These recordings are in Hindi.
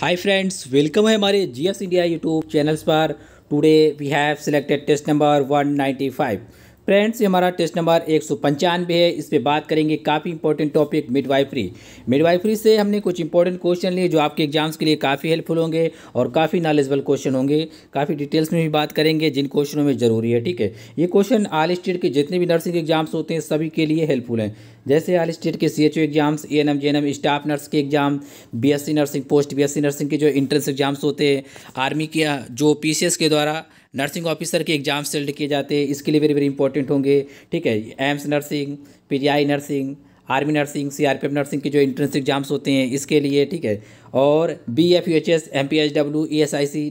हाय फ्रेंड्स वेलकम है हमारे जीएस इंडिया यूट्यूब चैनल्स पर today we have selected test number 195 friends ये हमारा टेस्ट नंबर एक सौ पंचानवे है इस पर बात करेंगे काफ़ी इंपॉर्टेंट टॉपिक मिडवाइफरी मिडवाइफरी से हमने कुछ इंपॉर्टेंट क्वेश्चन लिए जो आपके एग्जाम्स के लिए काफ़ी हेल्पफुल होंगे और काफ़ी नॉलेजबल क्वेश्चन होंगे काफ़ी डिटेल्स में भी बात करेंगे जिन क्वेश्चनों में ज़रूरी है ठीक है ये क्वेश्चन आल स्टेट के जितने भी नर्सिंग एग्जाम्स होते हैं सभी के लिए हेल्पफुल हैं जैसे आल स्टेट के C H O exams A N M J N M staff nurse के exam B S C nursing post B S C nursing के जो इंट्रेंस एग्जाम्स होते हैं आर्मी के जो पी सी एस के द्वारा नर्सिंग ऑफिसर के एग्जाम सेल्ड किए जाते हैं इसके लिए वेरी वेरी इंपॉर्टेंट होंगे ठीक है AIIMS nursing PGI nursing army nursing C R P F nursing के जो इंट्रेंस एग्जाम्स होते हैं इसके लिए ठीक है और B F U H S M P H W E S I C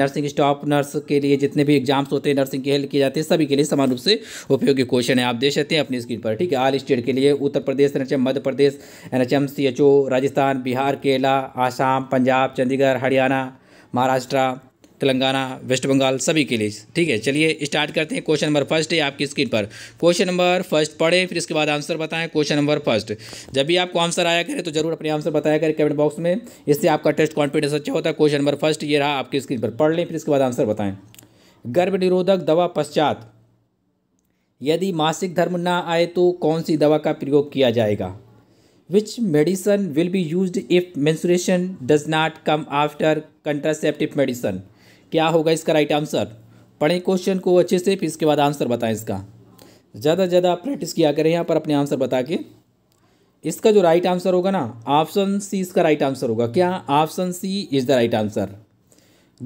nursing staff nurse के लिए जितने भी एग्जाम्स होते हैं नर्सिंग के हेल्प किए जाते हैं सभी के लिए समान रूप से उपयोगी क्वेश्चन है आप देख सकते हैं अपनी स्क्रीन पर ठीक है आल स्टेट के लिए Uttar Pradesh N H M Madhya Pradesh N H M C H O Rajasthan Bihar Kerala Assam Punjab Chandigarh Haryana Maharashtra Telangana west Bengal सभी के लिए ठीक है चलिए स्टार्ट करते हैं क्वेश्चन नंबर फर्स्ट है आपकी स्क्रीन पर क्वेश्चन नंबर फर्स्ट पढ़े फिर इसके बाद आंसर बताएं क्वेश्चन नंबर फर्स्ट जब भी आपको आंसर आया करें तो जरूर अपने आंसर बताया करें कमेंट बॉक्स में इससे आपका टेस्ट कॉन्फिडेंस अच्छा होता है क्वेश्चन नंबर फर्स्ट ये रहा आपकी स्क्रीन पर पढ़ लें फिर इसके बाद आंसर बताएं गर्भ निरोधक दवा पश्चात यदि मासिक धर्म ना आए तो कौन सी दवा का प्रयोग किया जाएगा which medicine will be use if menstruation does not come after contraceptive medicine क्या होगा इसका राइट आंसर पढ़ें क्वेश्चन को अच्छे से फिर इसके बाद आंसर बताएं इसका ज़्यादा से ज़्यादा प्रैक्टिस किया करें यहाँ पर अपने आंसर बता के इसका जो राइट आंसर होगा ना ऑप्शन सी इसका राइट आंसर होगा क्या option C is the right answer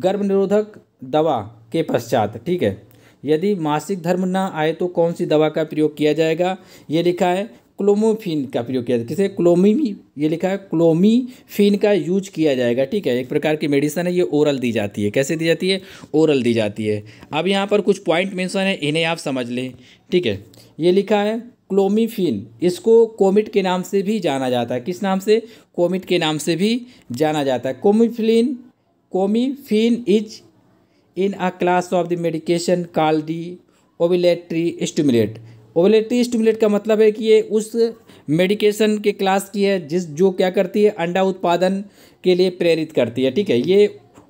गर्भ निरोधक दवा के पश्चात ठीक है यदि मासिक धर्म ना आए तो कौन सी दवा का प्रयोग किया जाएगा ये लिखा है क्लोमोफिन का प्रयोग किया जाता है किसे क्लोमीमी ये लिखा है क्लोमीफिन का यूज किया जाएगा ठीक है एक प्रकार की मेडिसिन है ये ओरल दी जाती है कैसे दी जाती है ओरल दी जाती है अब यहाँ पर कुछ पॉइंट मेंशन है इन्हें आप समझ लें ठीक है ये लिखा है क्लोमीफिन इसको कोमिट के नाम से भी जाना जाता है किस नाम से कोमिट के नाम से भी जाना जाता है clomiphene clomiphene is in a class of the medication call the ovulatory stimulate ovulatory stimulate का मतलब है कि ये उस मेडिकेशन के क्लास की है जिस जो क्या करती है अंडा उत्पादन के लिए प्रेरित करती है ठीक है ये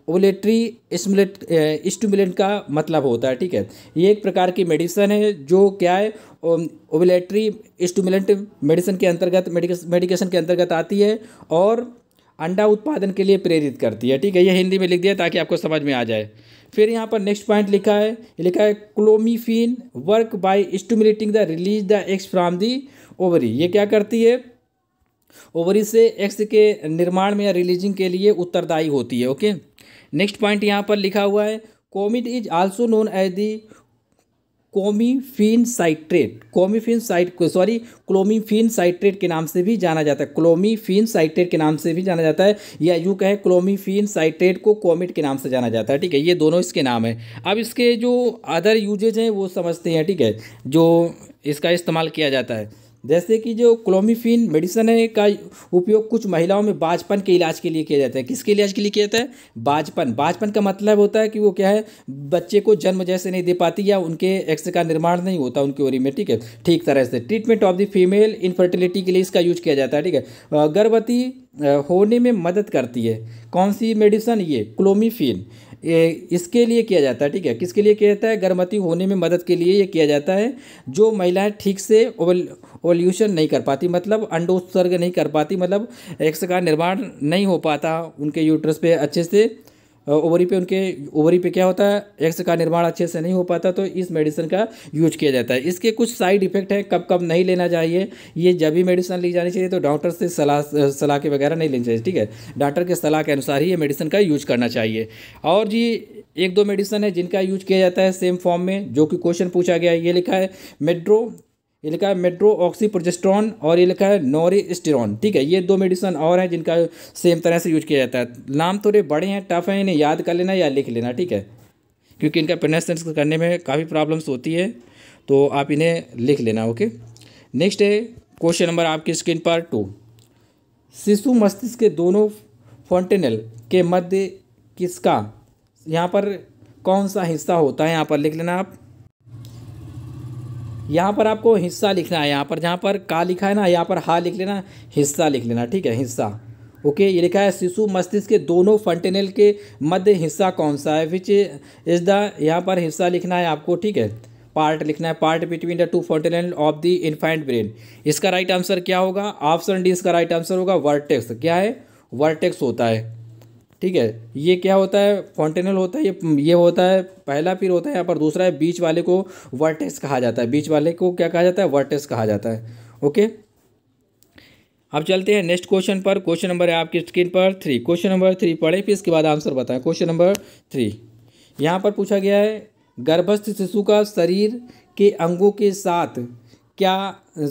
ओवलेट्री स्मुलेट स्टमुलेंट का मतलब होता है ठीक है ये एक प्रकार की मेडिसन है जो क्या है ओवलेट्री स्टमुलेंट मेडिसन के अंतर्गत मेडिकेशन के अंतर्गत आती है और अंडा उत्पादन के लिए प्रेरित करती है ठीक है ये हिंदी में लिख दिया ताकि आपको समझ में आ जाए फिर यहाँ पर नेक्स्ट पॉइंट लिखा है लिखा है clomiphene work by stimulating the release the eggs from the ovary ये क्या करती है ओवरी से एक्स के निर्माण में या रिलीजिंग के लिए उत्तरदायी होती है ओके नेक्स्ट पॉइंट यहाँ पर लिखा हुआ है Clomid is also known as the clomiphene citrate clomiphene site sorry clomiphene citrate के नाम से भी जाना जाता है क्लोमीफिन साइट्रेट के नाम से भी जाना जाता है या यूँ कहें क्लोमीफिन साइट्रेट को कोमिट के नाम से जाना जाता है ठीक है ये दोनों इसके नाम है अब इसके जो अदर यूजेज हैं वो समझते हैं ठीक है जो इसका इस्तेमाल किया जाता है जैसे कि जो क्लोमिफिन मेडिसन है का उपयोग कुछ महिलाओं में बाजपन के इलाज के लिए किया जाता है किसके इलाज के लिए किया जाता है बाजपन बाजपन का मतलब होता है कि वो क्या है बच्चे को जन्म जैसे नहीं दे पाती या उनके एक्स का निर्माण नहीं होता उनकी ओरी में ठीक है ठीक तरह से treatment of the female infertility के लिए इसका यूज किया जाता है ठीक है गर्भवती होने में मदद करती है कौन सी मेडिसन ये क्लोमिफिन ये इसके लिए किया जाता है ठीक है किसके लिए किया जाता है गर्भवती होने में मदद के लिए ये किया जाता है जो महिलाएं ठीक से ओवल्यूशन नहीं कर पाती मतलब अंडोत्सर्ग नहीं कर पाती मतलब एक्स का निर्माण नहीं हो पाता उनके यूट्रस पे अच्छे से ओवरी पे उनके ओवरी पे क्या होता है एक्स का निर्माण अच्छे से नहीं हो पाता तो इस मेडिसिन का यूज किया जाता है इसके कुछ साइड इफेक्ट हैं कब कब नहीं लेना चाहिए ये जब भी मेडिसिन ली जानी चाहिए तो डॉक्टर से सलाह सलाह के वगैरह नहीं लेनी चाहिए ठीक है डॉक्टर के सलाह के अनुसार ही ये मेडिसिन का यूज करना चाहिए और जी एक दो मेडिसिन है जिनका यूज किया जाता है सेम फॉर्म में जो कि क्वेश्चन पूछा गया है ये लिखा है मेड्रो ये लिखा है मेट्रो ऑक्सी प्रोजेस्ट्रॉन और ये लिखा है नोरिस्टेरॉन ठीक है ये दो मेडिसन और हैं जिनका सेम तरह से यूज किया जाता है नाम थोड़े तो बड़े हैं टफ हैं इन्हें याद कर लेना या लिख लेना ठीक है क्योंकि इनका प्रोनाउंस करने में काफ़ी प्रॉब्लम्स होती है तो आप इन्हें लिख लेना ओके नेक्स्ट है क्वेश्चन नंबर आपकी स्क्रीन पर टू शिशु मस्तिष्क के दोनों फॉन्टेनल के मध्य किसका यहाँ पर कौन सा हिस्सा होता है यहाँ पर लिख लेना आप यहाँ पर आपको हिस्सा लिखना है यहाँ पर जहाँ पर का लिखा है ना यहाँ पर हा लिख लेना हिस्सा लिख लेना ठीक है हिस्सा ओके ये लिखा है शिशु मस्तिष्क के दोनों फंटेनल के मध्य हिस्सा कौन सा है विच इज़ द यहाँ पर हिस्सा लिखना है आपको ठीक है पार्ट लिखना है part between the two fontanelle of the infant brain इसका राइट आंसर क्या होगा ऑप्शन डी इसका राइट आंसर होगा वर्टेक्स क्या है वर्टेक्स होता है ठीक है ये क्या होता है फॉन्टेनल होता है ये ये होता है पहला फिर होता है यहाँ पर दूसरा है बीच वाले को वर्टेक्स कहा जाता है बीच वाले को क्या कहा जाता है वर्टेक्स कहा जाता है ओके अब चलते हैं नेक्स्ट क्वेश्चन पर क्वेश्चन नंबर है आपकी स्क्रीन पर थ्री क्वेश्चन नंबर थ्री पढ़े फिर इसके बाद आंसर बताएं क्वेश्चन नंबर थ्री यहाँ पर पूछा गया है गर्भस्थ शिशु का शरीर के अंगों के साथ क्या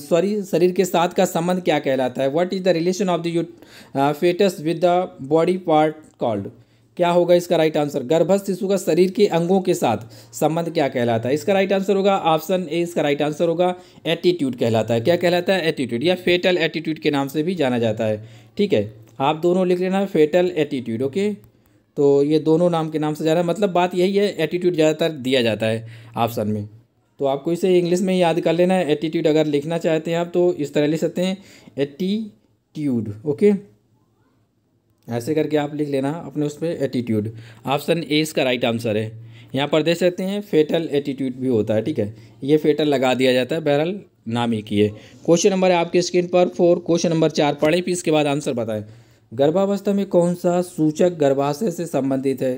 सॉरी शरीर के साथ का संबंध क्या कहलाता है what is the relation of the foetus with the body part called क्या होगा इसका राइट आंसर गर्भस्थ शिशु का शरीर के अंगों के साथ संबंध क्या कहलाता है इसका राइट आंसर होगा ऑप्शन ए इसका राइट आंसर होगा एटीट्यूड कहलाता है क्या कहलाता है एटीट्यूड या फेटल एटीट्यूड के नाम से भी जाना जाता है ठीक है आप दोनों लिख लेना फेटल एटीट्यूड ओके तो ये दोनों नाम के नाम से जाना मतलब बात यही है एटीट्यूड ज़्यादातर दिया जाता है ऑप्शन में तो आपको इसे इंग्लिश में याद कर लेना है एटीट्यूड अगर लिखना चाहते हैं आप तो इस तरह लिख सकते हैं एटीट्यूड ओके ऐसे करके आप लिख लेना अपने उस पर एटीट्यूड ऑप्शन ए इसका राइट आंसर है यहाँ पर देख सकते हैं फेटल एटीट्यूड भी होता है ठीक है ये फेटल लगा दिया जाता है बहरहाल नाम एक ही है क्वेश्चन नंबर है आपके स्क्रीन पर फोर क्वेश्चन नंबर चार पढ़े फिर इसके बाद आंसर बताएं गर्भावस्था में कौन सा सूचक गर्भाशय से संबंधित है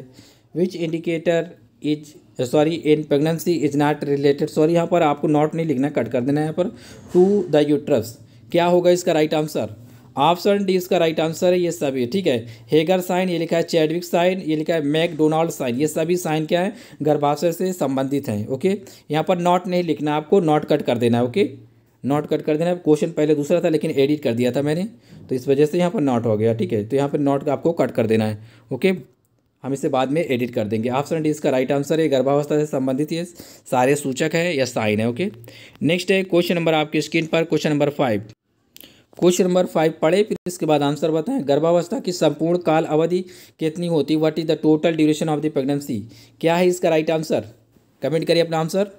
which indicator is sorry in pregnancy is not related sorry यहाँ पर आपको नॉट नहीं लिखना कट कर देना है यहाँ पर टू द यूट्रस क्या होगा इसका राइट आंसर ऑप्शन डी इसका राइट आंसर है ये सभी ठीक है हेगर साइन ये लिखा है चैडविक साइन ये लिखा है मैक डोनाल्ड साइन ये सभी साइन क्या है गर्भाशय से संबंधित हैं ओके यहाँ पर नॉट नहीं लिखना आपको नॉट कट कर देना है ओके नॉट कट कर देना क्वेश्चन पहले दूसरा था लेकिन एडिट कर दिया था मैंने तो इस वजह से यहाँ पर नॉट हो गया ठीक है तो यहाँ पर नॉट आपको कट कर देना है ओके हम इसे बाद में एडिट कर देंगे ऑप्शन डी इसका राइट आंसर है गर्भावस्था से संबंधित ये सारे सूचक है या साइन है ओके नेक्स्ट है क्वेश्चन नंबर आपकी स्क्रीन पर question number five question number five पढ़े फिर इसके बाद आंसर बताएं गर्भावस्था की संपूर्ण काल अवधि कितनी होती what is the total duration of the pregnancy क्या है इसका राइट आंसर कमेंट करिए अपना आंसर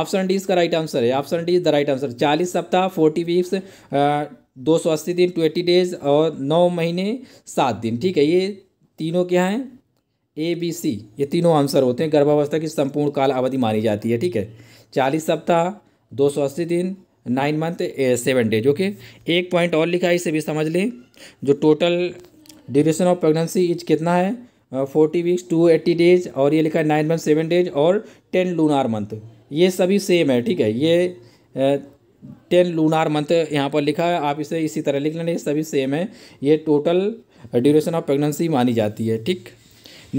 ऑप्शन डी इसका राइट आंसर है option D is the right answer चालीस सप्ताह फोर्टी वीक्स दो सौ अस्सी दिन ट्वेंटी डेज और नौ महीने सात दिन ठीक है ये तीनों क्या हैं ए बी सी ये तीनों आंसर होते हैं गर्भावस्था की संपूर्ण काल अवधि मानी जाती है ठीक है चालीस सप्ताह दो सौ अस्सी दिन nine month seven days okay एक पॉइंट और लिखा है इसे भी समझ लें जो total duration of pregnancy is कितना है forty weeks two eighty days और ये लिखा है नाइन मंथ सेवन डेज और टेन लूनार मंथ ये सभी सेम है ठीक है ये टेन लूनार मंथ यहाँ पर लिखा है आप इसे इसी तरह लिख लेंगे सभी सेम है ये टोटल ड्यूरेशन ऑफ प्रेगनेंसी मानी जाती है ठीक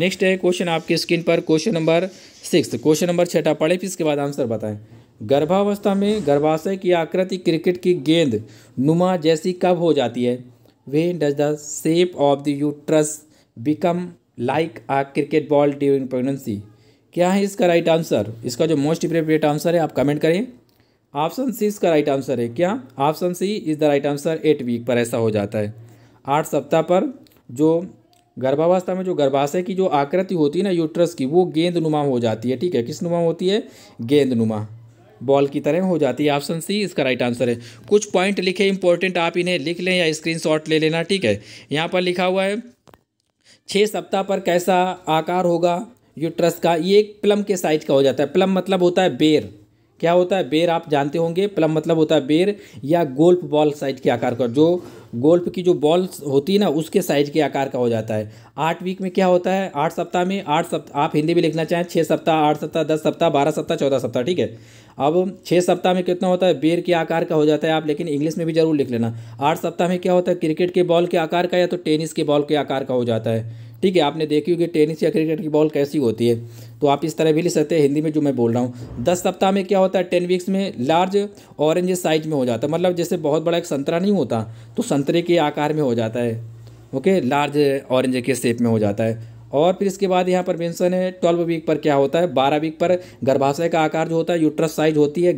नेक्स्ट है क्वेश्चन आपके स्क्रीन पर question number six question number छठा पढ़े फिर इसके बाद आंसर बताएं गर्भावस्था में गर्भाशय की आकृति क्रिकेट की गेंद नुमा जैसी कब हो जाती है why does the shape of the uterus become like a cricket ball during pregnancy क्या है इसका राइट आंसर इसका जो मोस्ट अप्रोप्रिएट आंसर है आप कमेंट करें ऑप्शन सी इसका राइट आंसर है क्या option C is the right answer eight week पर ऐसा हो जाता है आठ सप्ताह पर जो गर्भावस्था में जो गर्भाशय की जो आकृति होती है ना यूट्रस की वो गेंद नुमा हो जाती है ठीक है किस नुमा होती है गेंद नुमा बॉल की तरह हो जाती है ऑप्शन सी इसका राइट आंसर है कुछ पॉइंट लिखे इंपॉर्टेंट आप इन्हें लिख लें या शॉट ले लेना ठीक है यहाँ पर लिखा हुआ है छः सप्ताह पर कैसा आकार होगा यूट्रस का ये एक प्लम के साइज का हो जाता है प्लम मतलब होता है बेर क्या होता है बेर आप जानते होंगे प्लम मतलब होता है बेर या गोल्फ बॉल साइज के आकार का जो गोल्फ की जो बॉल होती है ना उसके साइज के आकार का हो जाता है आठ वीक में क्या होता है आठ सप्ताह में आठ सप्ताह आप हिंदी में लिखना चाहें छः सप्ताह आठ सप्ताह दस सप्ताह बारह सप्ताह चौदह सप्ताह ठीक है अब छः सप्ताह में कितना होता है बेर के आकार का हो जाता है आप लेकिन इंग्लिश में भी ज़रूर लिख लेना आठ सप्ताह में क्या होता है क्रिकेट के बॉल के आकार का या तो टेनिस के बॉल के आकार का हो जाता है ठीक है आपने देखी होगी टेनिस या क्रिकेट की बॉल कैसी होती है तो आप इस तरह भी लिख सकते हैं हिंदी में जो मैं बोल रहा हूँ दस सप्ताह में क्या होता है टेन वीक्स में लार्ज ऑरेंज साइज में हो जाता है मतलब जैसे बहुत बड़ा एक संतरा नहीं होता तो संतरे के आकार में हो जाता है ओके लार्ज ऑरेंज के शेप में हो जाता है और फिर इसके बाद यहाँ पर मेंशन है ट्वेल्व वीक पर क्या होता है बारह वीक पर गर्भाशय का आकार जो होता है यूट्रस साइज होती है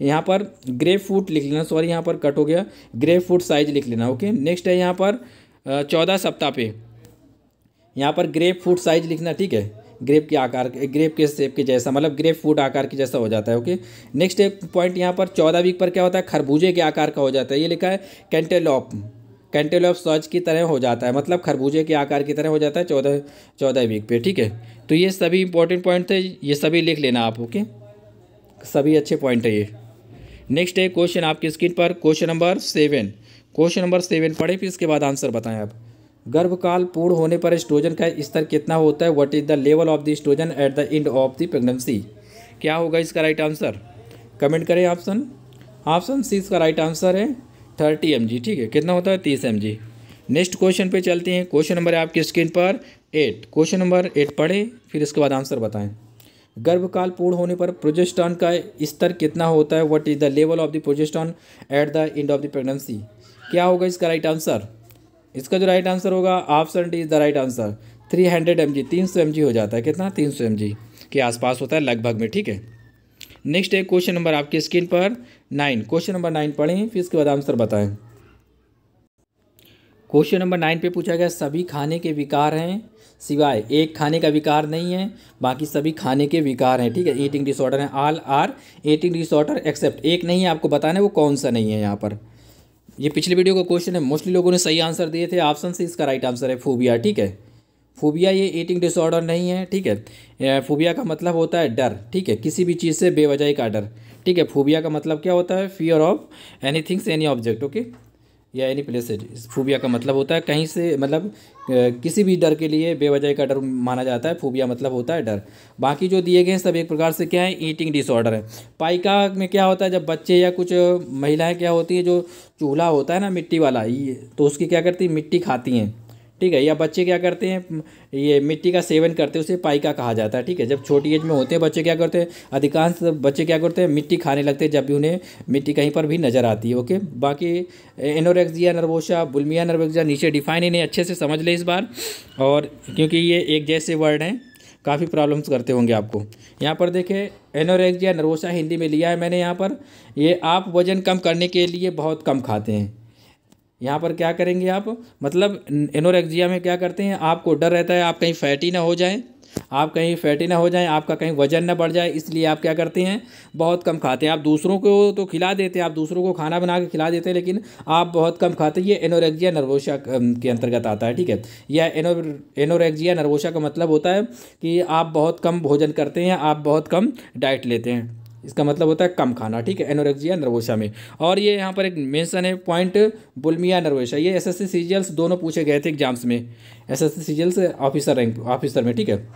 यहाँ पर ग्रे फूट लिख लेना सॉरी यहाँ पर कट हो गया ग्रे फूट साइज लिख लेना ओके नेक्स्ट है यहाँ पर चौदह सप्ताह पे यहाँ पर ग्रेप फूट साइज लिखना ठीक है ग्रेप के आकार ग्रेप के सेप के जैसा मतलब ग्रेप फूट आकार के जैसा हो जाता है ओके नेक्स्ट एक पॉइंट यहाँ पर चौदह वीक पर क्या होता है खरबूजे के आकार का हो जाता है ये लिखा है कैंटेलॉप कैंटेलॉप सॉज की तरह हो जाता है मतलब खरबूजे के आकार की तरह हो जाता है चौदह चौदह वीक पे ठीक है तो ये सभी इंपॉर्टेंट पॉइंट थे ये सभी लिख लेना आप ओके सभी अच्छे पॉइंट है ये नेक्स्ट है क्वेश्चन आपकी स्क्रीन पर question number seven question number seven पढ़े फिर इसके बाद आंसर बताएं आप गर्भकाल पूर्ण होने पर स्ट्रोजन का स्तर कितना होता है what is the level of the oestrogen at the end of the pregnancy क्या होगा इसका राइट आंसर कमेंट करें ऑप्शन ऑप्शन सी इसका राइट आंसर है थर्टी एम ठीक है कितना होता है तीस एम नेक्स्ट क्वेश्चन पे चलते हैं क्वेश्चन नंबर है आपकी स्क्रीन पर एट क्वेश्चन नंबर एट पढ़ें फिर इसके बाद आंसर बताएं गर्भकाल पूर्ण होने पर प्रोजेस्टॉन का स्तर कितना होता है what is the level of the progesterone at the end of the pregnancy क्या होगा इसका राइट आंसर इसका जो राइट आंसर होगा option D is the right answer three hundred M G तीन सौ एम जी हो जाता है कितना तीन सौ एम जी के आसपास होता है लगभग में ठीक है नेक्स्ट है क्वेश्चन नंबर आपके स्क्रीन पर नाइन क्वेश्चन नंबर नाइन पढ़ें फिर इसके बाद आंसर बताएं क्वेश्चन नंबर नाइन पे पूछा गया सभी खाने के विकार हैं सिवाय एक खाने का विकार नहीं है बाकी सभी खाने के विकार हैं ठीक है ईटिंग डिसऑर्डर हैं all are eating disorder except एक नहीं है आपको बताना है वो कौन सा नहीं है यहाँ पर ये पिछले वीडियो का क्वेश्चन है मोस्टली लोगों ने सही आंसर दिए थे ऑप्शन से इसका राइट आंसर है फोबिया ठीक है फोबिया ये ईटिंग डिसऑर्डर नहीं है ठीक है फोबिया का मतलब होता है डर ठीक है किसी भी चीज़ से बेवजह का डर ठीक है फोबिया का मतलब क्या होता है fear of any things any object okay या एनी प्लेसेज फोबिया का मतलब होता है कहीं से मतलब किसी भी डर के लिए बेवजह का डर माना जाता है फोबिया मतलब होता है डर बाकी जो दिए गए हैं सब एक प्रकार से क्या है ईटिंग डिसऑर्डर है पाइका में क्या होता है जब बच्चे या कुछ महिलाएं क्या होती हैं जो चूल्हा होता है ना मिट्टी वाला ये तो उसकी क्या करती हैं मिट्टी खाती हैं ठीक है या बच्चे क्या करते हैं ये मिट्टी का सेवन करते हैं उसे पाइका कहा जाता है ठीक है जब छोटी एज में होते हैं बच्चे क्या करते हैं अधिकांश बच्चे क्या करते हैं मिट्टी खाने लगते हैं जब भी उन्हें मिट्टी कहीं पर भी नज़र आती है ओके बाकी एनोरेक्जिया नर्वोशा बुलमिया नर्वोक्सिया नीचे डिफाइन इन्हें अच्छे से समझ लें इस बार और क्योंकि ये एक जैसे वर्ड हैं काफ़ी प्रॉब्लम्स करते होंगे आपको यहाँ पर देखें एनोरेक्जिया नर्वोशा हिंदी में लिया है मैंने यहाँ पर ये आप वज़न कम करने के लिए बहुत कम खाते हैं यहाँ पर क्या करेंगे आप मतलब एनोरेक्जिया में क्या करते हैं आपको डर रहता है आप कहीं फैटी ना हो जाएं आप कहीं फैटी ना हो जाए आपका कहीं वजन ना बढ़ जाए इसलिए आप क्या करते हैं बहुत कम खाते हैं आप दूसरों को तो खिला देते हैं आप दूसरों को खाना बना के खिला देते हैं लेकिन आप बहुत कम खाते ये एनोरेक्जिया नर्वोशा के अंतर्गत आता है ठीक है या एनो एनोरेक्जिया नर्वोशा का मतलब होता है कि आप बहुत कम भोजन करते हैं आप बहुत कम डाइट लेते हैं इसका मतलब होता है कम खाना ठीक है एनोरेक्जिया नर्वोशा में और ये यहाँ पर एक मेंशन है पॉइंट बुलमिया नर्वोशा ये एस एस दोनों पूछे गए थे एग्जाम्स में S S CGLs officer rank officer में ठीक है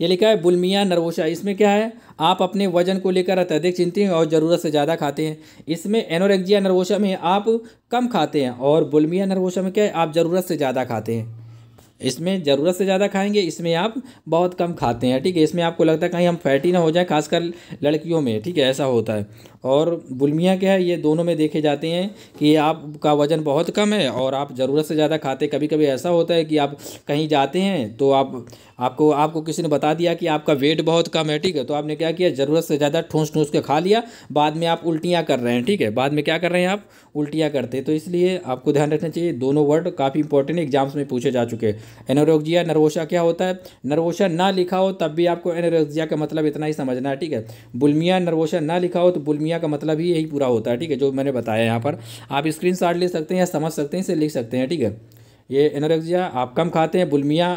ये लिखा है बुलमिया नर्वोशा इसमें क्या है आप अपने वजन को लेकर अत्यधिक चिंतित हैं और ज़रूरत से ज़्यादा खाते हैं इसमें एनोरेक्जिया नर्वोशा में आप कम खाते हैं और बुलमिया नर्वोशा में क्या है आप ज़रूरत से ज़्यादा खाते हैं इसमें ज़रूरत से ज़्यादा खाएंगे इसमें आप बहुत कम खाते हैं ठीक है इसमें आपको लगता है कहीं हम फैटी ना हो जाए खासकर लड़कियों में ठीक है ऐसा होता है और बुलमिया क्या है ये दोनों में देखे जाते हैं कि आपका वज़न बहुत कम है और आप ज़रूरत से ज़्यादा खाते कभी कभी ऐसा होता है कि आप कहीं जाते हैं तो आप आपको आपको किसी ने बता दिया कि आपका वेट बहुत कम है ठीक है तो आपने क्या किया ज़रूरत से ज़्यादा ठूस ठूँस के खा लिया बाद में आप उल्टियाँ कर रहे हैं ठीक है बाद में क्या कर रहे हैं आप उल्टियाँ करते तो इसलिए आपको ध्यान रखना चाहिए दोनों वर्ड काफ़ी इंपॉर्टेंट एग्जाम्स में पूछे जा चुके हैं एनोरोगजिया नरवोशा क्या होता है नरवोशा ना लिखा हो तब भी आपको एनोरोगजिया का मतलब इतना ही समझना है ठीक है बुलमिया नरवोशा ना लिखा हो तो बुलमिया दुनिया का मतलब ही यही पूरा होता है ठीक है जो मैंने बताया यहाँ पर आप स्क्रीन ले सकते हैं या समझ सकते हैं इसे लिख सकते हैं ठीक है ये एनोरेक्सिया आप कम खाते हैं बुलमिया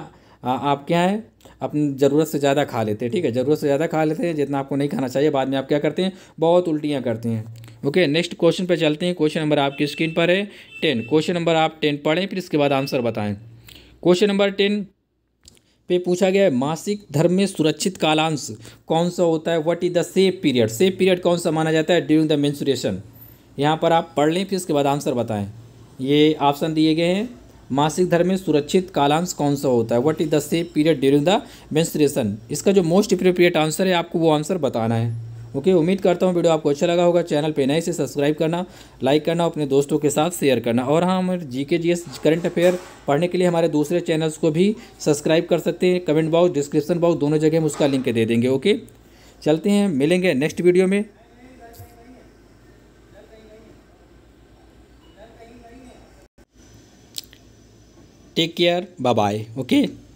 आप क्या है अपनी ज़रूरत से ज़्यादा खा लेते हैं ठीक है ज़रूरत से ज़्यादा खा लेते हैं जितना आपको नहीं खाना चाहिए बाद में आप क्या करते हैं बहुत उल्टियाँ करते हैं ओके नेक्स्ट क्वेश्चन पर चलते हैं क्वेश्चन नंबर आपकी स्क्रीन पर है टेन क्वेश्चन नंबर आप टेन पढ़ें फिर इसके बाद आंसर बताएं क्वेश्चन नंबर टेन पे पूछा गया है मासिक धर्म में सुरक्षित कालांश कौन सा होता है what is the safe period safe period कौन सा माना जाता है ड्यूरिंग द मेन्सुरेशन यहाँ पर आप पढ़ लें फिर उसके बाद आंसर बताएं ये ऑप्शन दिए गए हैं मासिक धर्म में सुरक्षित कालांश कौन सा होता है what is the safe period during the menstruation इसका जो मोस्ट अप्रोप्रिएट आंसर है आपको वो आंसर बताना है ओके उम्मीद करता हूँ वीडियो आपको अच्छा लगा होगा चैनल पर नए से सब्सक्राइब करना लाइक करना अपने दोस्तों के साथ शेयर करना और हाँ हमारे जी के जी एस करंट अफेयर पढ़ने के लिए हमारे दूसरे चैनल्स को भी सब्सक्राइब कर सकते हैं कमेंट बॉक्स डिस्क्रिप्शन बॉक्स दोनों जगह हम उसका लिंक दे देंगे ओके चलते हैं मिलेंगे नेक्स्ट वीडियो में take care bye bye okay